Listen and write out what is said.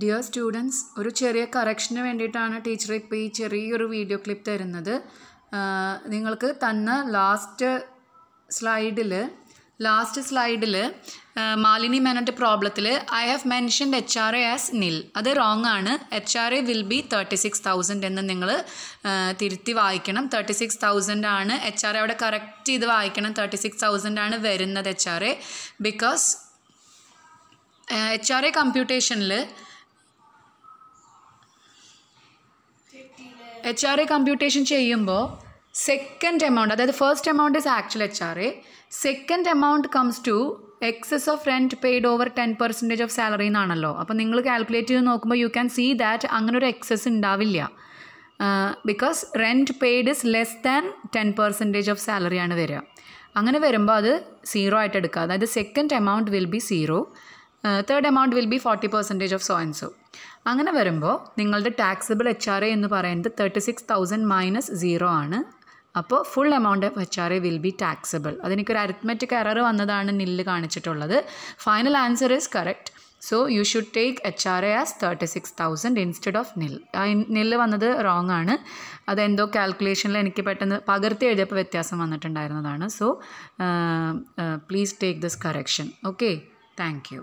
dear students ഒരു ചെറിയ കറക്ഷന് വേണ്ടിയിട്ടാണ് ടീച്ചർ ഇപ്പോൾ ഈ ചെറിയൊരു വീഡിയോ ക്ലിപ്പ് തരുന്നത് നിങ്ങൾക്ക് തന്ന ലാസ്റ്റ് സ്ലൈഡിൽ ലാസ്റ്റ് സ്ലൈഡിൽ മാലിനി മെനറ്റ് പ്രോബ്ലത്തിൽ I have mentioned H R A as nil അത് റോങ് ആണ് H R A will be thirty six thousand എന്ന് നിങ്ങൾ തിരുത്തി വായിക്കണം തേർട്ടി സിക്സ് തൗസൻഡ് ആണ് എച്ച് ആർ എ അവിടെ കറക്റ്റ് ചെയ്ത് വായിക്കണം തേർട്ടി സിക്സ് തൗസൻഡ് ആണ് വരുന്നത് H R A because H R A കമ്പ്യൂട്ടേഷനിൽ എച്ച് ആർ എ കമ്പ്യൂട്ടേഷൻ ചെയ്യുമ്പോൾ സെക്കൻഡ് എമൗണ്ട് അതായത് first amount is actual H R A second amount comes to excess of rent paid over ten percentage of salary എന്നാണല്ലോ അപ്പോൾ നിങ്ങൾ calculate ചെയ്ത് നോക്കുമ്പോൾ you can see that അങ്ങനെ ഒരു excess ഉണ്ടാവില്ല because rent paid is less than ten percentage of സാലറിയാണ് വരിക അങ്ങനെ വരുമ്പോൾ അത് സീറോ ആയിട്ട് എടുക്കുക അതായത് second amount will be zero third amount will be forty percentage of so and so അങ്ങനെ വരുമ്പോൾ നിങ്ങളുടെ ടാക്സിബിൾ എച്ച് ആർ എ എന്ന് പറയുന്നത് thirty six thousand minus zero ആണ് അപ്പോൾ full amount of H R A will be taxable അതെനിക്കൊരു arithmetic error വന്നതാണ് nil കാണിച്ചിട്ടുള്ളത് final answer is correct so you should take H R A as thirty six thousand instead of nil nil വന്നത് wrong ആണ് അതെന്തോ കാൽക്കുലേഷനിൽ എനിക്ക് പെട്ടെന്ന് പകർത്തി എഴുതിയപ്പോൾ വ്യത്യാസം വന്നിട്ടുണ്ടായിരുന്നതാണ് so please take this correction okay thank U